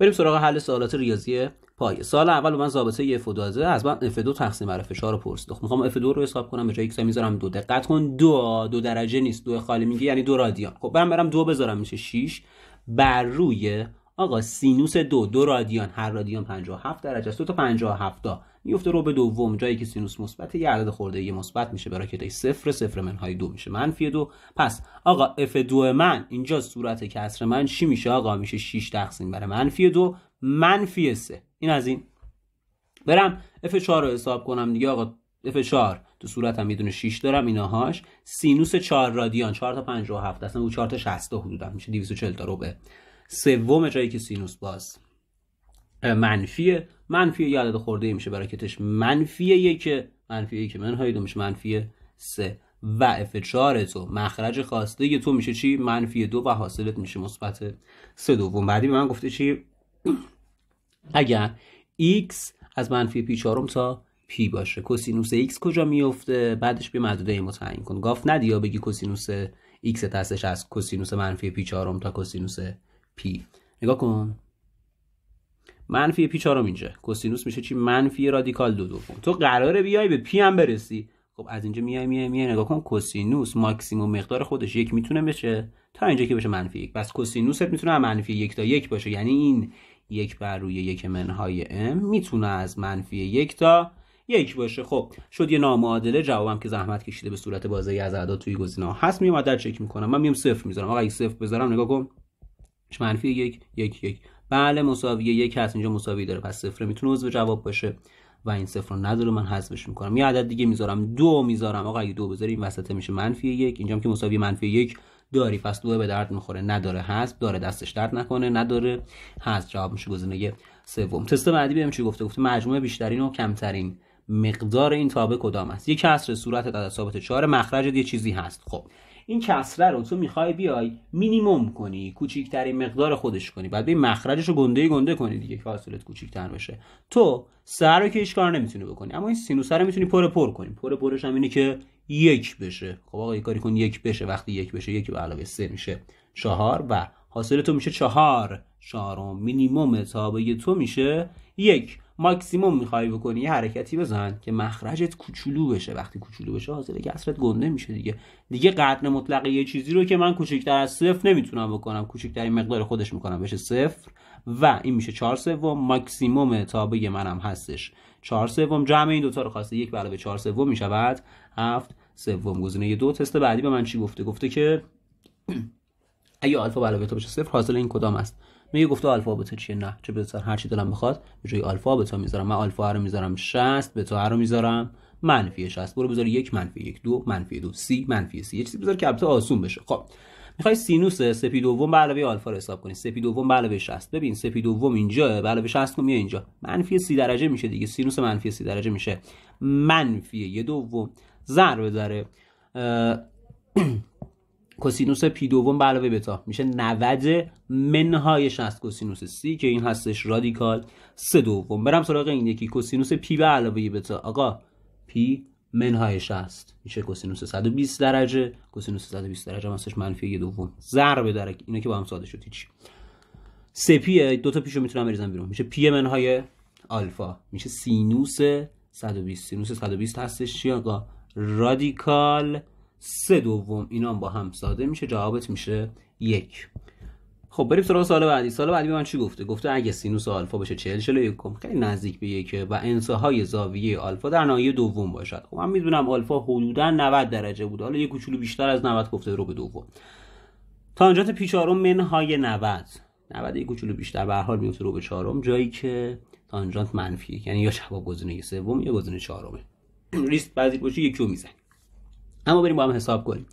بریم سراغ حل سوالات ریاضی پایه سال اول من ضابطه F2 از من F2 تقسیم بر فشار رو پرسید خب میخوام F2 رو حساب کنم به جای X میذارم دو دقت کن دو دو درجه نیست دو خالی میگه یعنی دو رادیان خب برم برم دو بذارم میشه 6 بر روی آقا سینوس دو دو رادیان هر رادیان 57 درجه است دو تا 57 تا میفته رو به دوم جایی که سینوس مثبت یه عدد خورده یه مثبت میشه برای کتای صفر صفر منهای دو میشه منفی دو پس آقا اف دو من اینجا صورت کسر من چی میشه آقا میشه 6 تقسیم بر منفی دو منفی سه این از این برم اف 4 رو حساب کنم دیگه آقا اف 4 تو صورت هم میدونه 6 دارم ایناهاش سینوس 4 رادیان 4 تا 57 اصلا او 4 تا 60 حدودم میشه 240 تا ربع سوم جایی که سینوس باز منفیه منفی یه عدد خورده ای میشه براکتش منفی یک منفی یک منهای دو میشه منفی سه و اف چهار تو مخرج خواسته یه تو میشه چی منفی دو و حاصلت میشه مثبت سه دوم بعدی به من گفته چی اگر x از منفی پی چهارم تا پی باشه کوسینوس x کجا میفته بعدش به مدده ایمو تعیین کن گفت ندی یا بگی کوسینوس x تستش از کوسینوس منفی پی چهارم تا کوسینوس پی نگاه کن منفی پی چهارم اینجا کوسینوس میشه چی منفی رادیکال دو دوم تو قراره بیای به پی هم برسی خب از اینجا میای میای میای نگاه کن کوسینوس ماکسیموم مقدار خودش یک میتونه بشه تا اینجا که بشه منفی یک پس کوسینوست میتونه منفی یک تا یک باشه یعنی این یک بر روی یک منهای ام میتونه از منفی یک تا یک باشه خب شد یه نامعادله جوابم که زحمت کشیده به صورت بازه از اعداد توی گزینه ها هست میام عدد چک میکنم من میام صفر میذارم آقا اگه صفر بذارم نگاه کن منفی یک یک یک بله مساوی یک هست اینجا مساوی داره پس صفر میتونه عضو جواب باشه و این صفر رو نداره من حذفش میکنم یه عدد دیگه میذارم دو میذارم آقا اگه دو بذاری این وسطه میشه منفی یک اینجا هم که مساوی منفی یک داری پس دو به درد میخوره نداره هست داره دستش درد نکنه نداره هست جواب میشه گزینه سوم تست بعدی بهم چی گفته گفته مجموعه بیشترین و کمترین مقدار این تابه کدام است یک کسر صورت عدد ثابت 4 مخرج یه چیزی هست خب این کسره رو تو میخوای بیای مینیمم کنی کوچیکترین مقدار خودش کنی بعد به مخرجش رو گنده گنده کنی دیگه که حاصلت کوچیکتر بشه تو سر رو که هیچ کار نمیتونی بکنی اما این سینوسه رو میتونی پر پر کنی پر پرش هم اینه که یک بشه خب آقا یه کاری کن یک بشه وقتی یک بشه یک به علاوه سه میشه چهار و حاصل تو میشه چهار چهارم مینیمم تابع تو میشه یک ماکسیموم میخوای بکنی یه حرکتی بزن که مخرجت کوچولو بشه وقتی کوچولو بشه حاصل کسرت گنده میشه دیگه دیگه قطن مطلق یه چیزی رو که من کوچکتر از صفر نمیتونم بکنم کوچکترین مقدار خودش میکنم بشه صفر و این میشه 4 سوم ماکسیموم تابع منم هستش 4 سوم جمع این دوتا رو خواسته یک برابر 4 سوم میشود 7 سوم گزینه دو تست بعدی به من چی گفته گفته که اگه آلفا به بتا بشه صفر حاصل این کدام است میگه گفته آلفا بتا چیه نه چه بتا هر چی دلم بخواد به جای آلفا بتا میذارم من آلفا رو میذارم 60 بتا رو میذارم منفی 60 برو بذار یک منفی یک دو منفی دو سی منفی سی یه چیزی بذار که البته آسون بشه خب میخوای سینوس سپی دوم به علاوه آلفا رو حساب کنی سپی دوم به علاوه 60 ببین سپی دوم اینجا به علاوه 60 رو میای اینجا منفی 30 درجه میشه دیگه سینوس منفی 30 درجه میشه منفی یه دوم ضرب داره کوسینوس پی دوم به علاوه بتا میشه 90 منهای 60 کوسینوس سی که این هستش رادیکال سه دوم برم سراغ این یکی کوسینوس پی به علاوه بتا آقا پی منهای 60 میشه کوسینوس 120 درجه کوسینوس 120 درجه هم هستش منفی یه دوم ضرب درک اینا که با هم ساده شد هیچ سه پی دو تا پیشو میتونم بریزم بیرون میشه پی منهای آلفا میشه سینوس 120 سینوس 120 هستش چی آقا رادیکال سه دوم اینا با هم ساده میشه جوابت میشه یک خب بریم سراغ سال بعدی سال بعدی به من چی گفته گفته اگه سینوس آلفا بشه 40 41 خیلی نزدیک به یکه و انتهای زاویه آلفا در ناحیه دوم باشد خب من میدونم آلفا حدودا 90 درجه بود حالا یه کوچولو بیشتر از 90 گفته رو به دوم تانجانت پی چهارم منهای 90 90 یه کوچولو بیشتر به هر حال میفته رو به چهارم جایی که تانجانت منفیه یعنی یا جواب گزینه سوم یا گزینه چهارمه ریسک بعضی باشه یکو رو میزنی اما بریم با هم حساب کنیم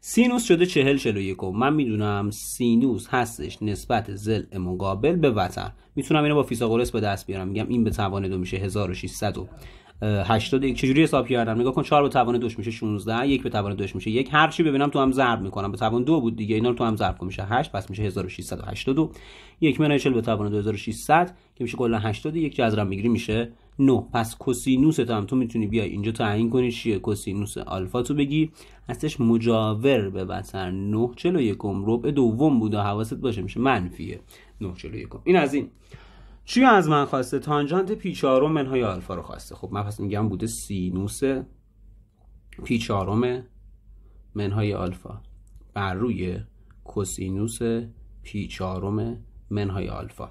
سینوس شده چهل چلو یکم من میدونم سینوس هستش نسبت زل مقابل به وتر میتونم اینو با فیثاغورس به دست بیارم میگم این به توان دو میشه 1600 و 81 چجوری حساب کردم نگاه کن 4 به توان 2 میشه 16 1 به توان 2 میشه 1 هر چی ببینم تو هم ضرب میکنم به توان 2 بود دیگه اینا رو تو هم ضرب کن میشه 8 پس میشه 1682 1 منهای 40 به توان 2600 که میشه کلا 81 که از میگیری میشه نو پس کوسینوس هم تو میتونی بیای اینجا تعیین کنی چیه کسینوس آلفا تو بگی هستش مجاور به بسر 9 یکم ربع دوم بود و حواست باشه میشه منفیه 9 یکم این از این چی از من خواسته تانجانت پی چهارم منهای آلفا رو خواسته خب من پس میگم بوده سینوس پی چهارم منهای آلفا بر روی کسینوس پی چارم منهای آلفا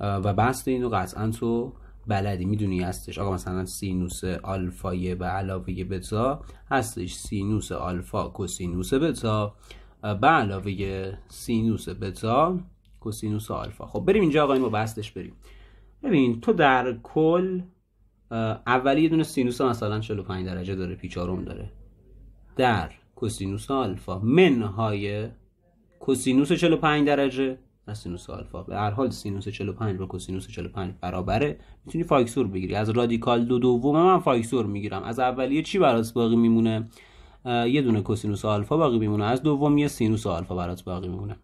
و بست اینو قطعا تو بلدی میدونی هستش آقا مثلا سینوس آلفا به علاوه بتا هستش سینوس آلفا کوسینوس بتا به علاوه سینوس بتا کوسینوس آلفا خب بریم اینجا آقا اینو بستش بریم ببین تو در کل اولی یه دونه سینوس مثلا 45 درجه داره پیچارم داره در کوسینوس آلفا منهای کوسینوس 45 درجه نه سینوس آلفا به هر حال سینوس 45 با کوسینوس 45 برابره میتونی فاکسور بگیری از رادیکال دو دوم من فاکسور میگیرم از اولیه چی برات باقی میمونه یه دونه کوسینوس آلفا باقی میمونه از یه سینوس آلفا برات باقی میمونه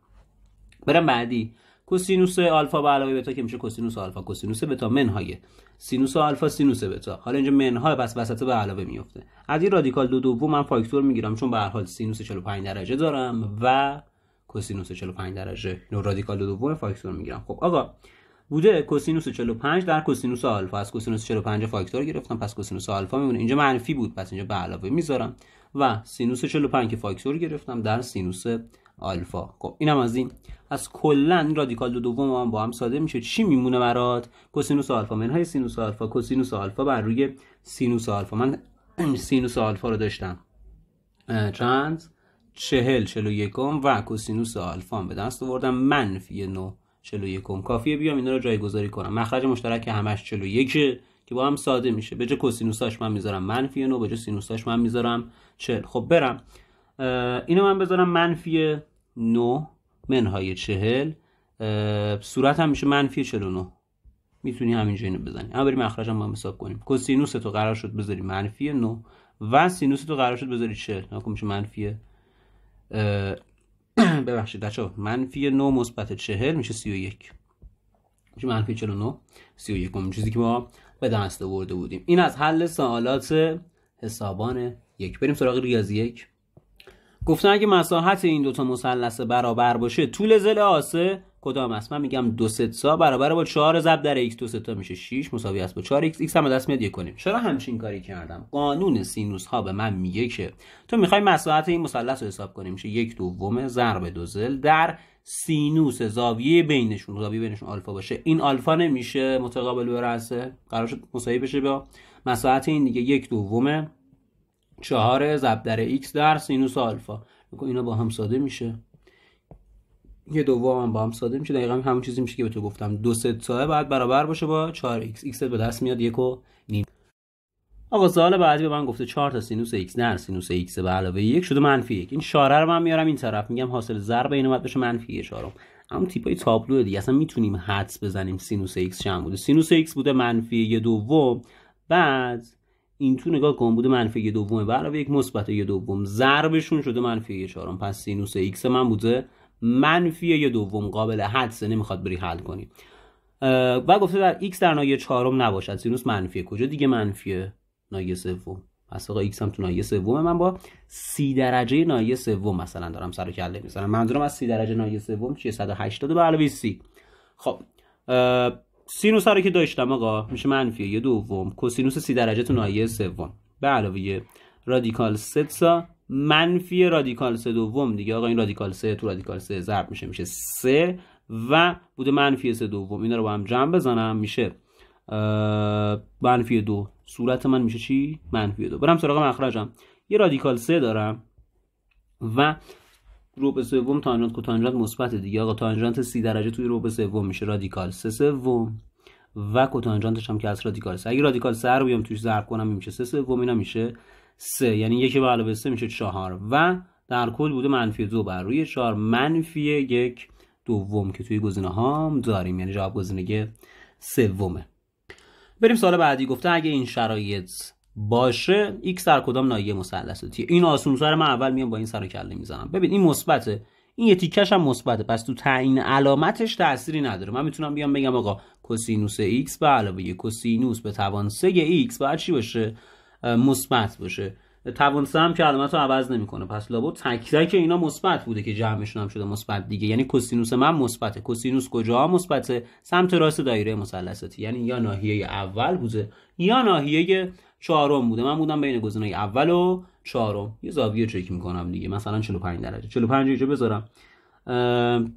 برم بعدی کوسینوس آلفا به علاوه بتا که میشه کوسینوس آلفا کوسینوس بتا منهای سینوس آلفا سینوس بتا حالا اینجا منهای پس وسط به علاوه میفته از این رادیکال دو دوم من فاکتور میگیرم چون به هر حال سینوس 45 درجه دارم و کوسینوس 45 درجه نو رادیکال دوم فاکتور میگیرم خب آقا بوده کوسینوس 45 در کوسینوس آلفا از کوسینوس 45 فاکتور گرفتم پس کوسینوس آلفا میمونه اینجا منفی بود پس اینجا به علاوه میذارم و سینوس 45 که فاکتور گرفتم در سینوس آلفا خب اینم از این از کلا رادیکال دو دوم هم با هم ساده میشه چی میمونه برات کوسینوس آلفا منهای سینوس آلفا کوسینوس آلفا بر روی سینوس آلفا من سینوس آلفا رو داشتم چند چهل چلو یکم و کوسینوس آلفام به دست آوردم منفی نو چلو یکم کافیه بیام اینا رو جایگذاری کنم مخرج مشترک همش چلو یکه که با هم ساده میشه به جا کوسینوساش من میذارم منفی نو به جا سینوساش من میذارم چل خب برم اینو من بذارم منفی نو منهای چهل صورت هم میشه منفی 49 میتونی همینجا اینو بزنی اما بریم اخراج هم حساب کنیم کوسینوس تو قرار شد بذاری منفی 9 و سینوس تو قرار شد بذاری 40 ناکن میشه منفی ببخشید بچه ها منفی 9 مثبت 40 میشه 31 میشه منفی 49 31 اون چیزی که ما به دست آورده بودیم این از حل سوالات حسابان یک بریم سراغ ریاضی یک گفتن اگه مساحت این دوتا مثلث برابر باشه طول زل آسه کدام است من میگم دو ستا برابر با 4 ضرب در x دو ستا میشه 6 مساوی است با 4 x x هم دست میاد یک کنیم چرا همچین کاری کردم قانون سینوس ها به من میگه که تو میخوای مساحت این مثلث رو حساب کنیم میشه یک دوم ضرب دو زل در سینوس زاویه بینشون زاویه بینشون آلفا باشه این آلفا نمیشه متقابل برسه قرار شد مساوی بشه با مساحت این دیگه یک دوم 4 ضرب در x در سینوس آلفا اینا با هم ساده میشه یه دوم هم با هم ساده میشه دقیقا همون چیزی میشه که به تو گفتم دو ست تا باید برابر باشه با چهار x x به دست میاد یک و نیم آقا سوال بعدی به من گفته چهار تا سینوس x نه سینوس x به علاوه یک شده منفی یک این شاره رو من میارم این طرف میگم حاصل ضرب این اومد بشه منفی چهارم اما تیپای تابلو دیگه اصلا میتونیم حدس بزنیم سینوس x چند بوده سینوس x بوده منفی یه دوم بعد این تو نگاه کن بوده منفی یه دوم به یک مثبت یه دوم ضربشون شده منفی یه چهارم پس سینوس x من بوده منفی یه دوم قابل حدسه نمیخواد بری حل کنی و گفته در x در نایه چهارم نباشد سینوس منفیه کجا دیگه منفیه نایه سوم پس آقا x هم تو نایه سوم من با سی درجه نایه سوم مثلا دارم سر و کله میزنم منظورم از سی درجه نایه سوم چیه 180 به علاوه سی خب سینوس رو که داشتم آقا میشه منفی یه دوم کوسینوس سی درجه تو نایه سوم به علاوه رادیکال ستسا منفی رادیکال سه دوم دیگه آقا این رادیکال سه تو رادیکال سه ضرب میشه میشه سه و بوده منفی سه دوم اینا رو با هم جمع بزنم میشه منفی دو صورت من میشه چی؟ منفی دو برم سراغ مخرجم یه رادیکال سه دارم و روبه سوم تانجانت تانجانت مثبت دیگه آقا تانجانت سی درجه توی روب سوم میشه رادیکال سه سوم و کتانجانتش هم که از رادیکال سه اگه رادیکال سه رو بیام توش ضرب کنم میشه سه سوم اینا میشه سه یعنی یکی به علاوه سه میشه چهار و در کل بوده منفی دو بر روی 4 منفی یک دوم که توی گزینه ها هم داریم یعنی جواب گزینه سومه بریم سال بعدی گفته اگه این شرایط باشه x در کدام ناحیه تی این سر من اول میام با این سر و کله میزنم ببین این مثبته این یه تیکش هم مثبته پس تو تعیین علامتش تأثیری نداره من میتونم بیام بگم آقا کسینوس x به علاوه کسینوس به توان 3 x بعد چی باشه مثبت باشه توان سم که علامت رو عوض نمیکنه پس لابد تک تک اینا مثبت بوده که جمعشون هم شده مثبت دیگه یعنی کسینوس من مثبته کسینوس کجا مثبته سمت راست دایره مثلثاتی یعنی یا ناحیه اول بوده یا ناحیه چهارم بوده من بودم بین گزینه‌های اول و چهارم یه زاویه چک میکنم دیگه مثلا 45 درجه 45 اینجا بذارم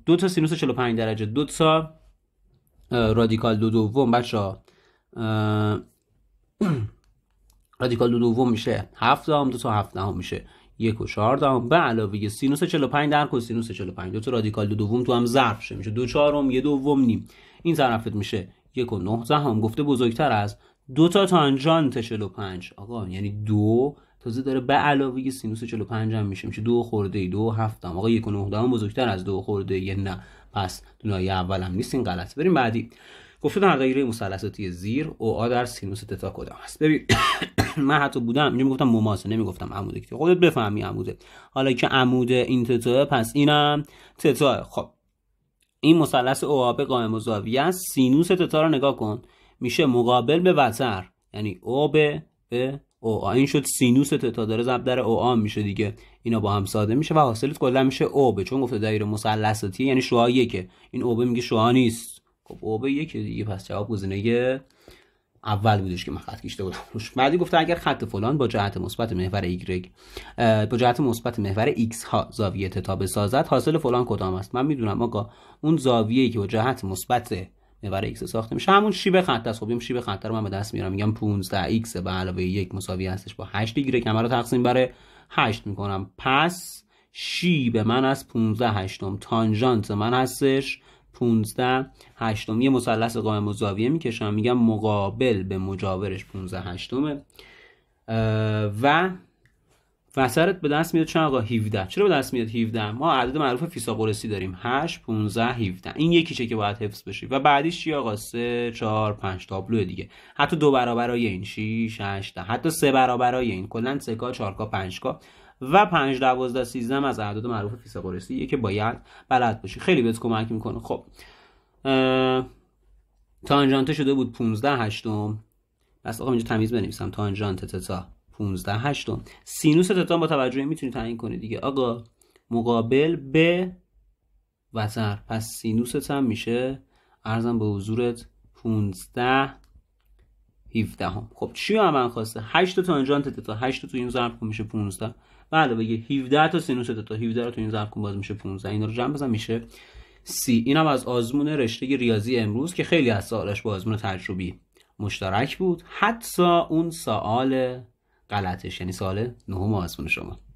دو تا سینوس 45 درجه دو تا رادیکال دو دوم بچه رادیکال دو دوم میشه هفت دهم دو تا هفت دهم میشه یک و چهار دهم به علاوه سینوس 45 در کوسینوس 45 دو تا رادیکال دو دوم تو هم ضرب شه میشه دو چهارم یه دوم نیم این طرفت میشه یک و 9 دهم گفته بزرگتر از دو تا تانجانت 45 آقا یعنی دو تازه داره به علاوه سینوس 45 هم میشه میشه دو خورده ای دو هفتم آقا یک و 9 دهم بزرگتر از دو خورده یه نه پس یه اول هم نیست این غلط بریم بعدی گفته در دایره مثلثاتی زیر او آ در سینوس تتا کدام است ببین من حتی بودم اینجا میگفتم مماسه نمیگفتم عموده که خودت بفهمی عموده حالا که عموده این تتاه پس اینم تتاه خب این مثلث اوابه قائم و زاویه است سینوس تتا رو نگاه کن میشه مقابل به وتر یعنی او به به او این شد سینوس تتا داره ضرب در او آ میشه دیگه اینا با هم ساده میشه و حاصلت کلا میشه او به چون گفته دایره مثلثاتی یعنی شعاع یکه این او به میگه شعاع نیست خب او به یکه دیگه پس جواب گزینه اول بودش که من خط کشیده بودم روش بعدی گفته اگر خط فلان با جهت مثبت محور ایگر با جهت مثبت محور ایکس ها زاویه تتا بسازد حاصل فلان کدام است من میدونم آقا اون زاویه‌ای که با جهت مثبت محور ایکس ساخته میشه همون شیب خط است خب این شیب خط رو من به دست میارم میگم 15 ایکس به علاوه یک مساوی هستش با 8 ایگرگ همه رو تقسیم بر 8 میکنم پس شیب من از 15 هشتم تانژانت من هستش 15 هشتمی مثلث قائم الزاویه زاویه میکشم میگم مقابل به مجاورش 15 هشتمه و وسرت به دست میاد چون آقا 17 چرا به دست میاد 17 ما عدد معروف فیثاغورسی داریم 8 15 17 این یکیشه که باید حفظ بشه و بعدیش چی آقا 3 4 5 تابلو دیگه حتی دو برابرای این 6 8 حتی سه برابرای این کلا 3 کا 4 کا 5 کا و 5 12 13 از اعداد معروف یه که باید بلد باشی خیلی بهت کمک میکنه خب تانژانت شده بود 15 هشتم بس آقا اینجا تمیز بنویسم تانژانت تتا 15 هشتم سینوس تتا با توجه میتونی تعیین کنی دیگه آقا مقابل به وتر پس سینوس هم میشه ارزم به حضورت 15 17 خب چی من خواسته 8 تانژانت تتا 8 تو این ضرب خب میشه 15 به علاوه 17 تا سینوس تا 17 رو تو این ضرب کن باز میشه 15 اینا رو جمع بزن میشه سی هم از آزمون رشته ریاضی امروز که خیلی از سوالش با آزمون تجربی مشترک بود حتی اون سوال غلطش یعنی سوال نهم آزمون شما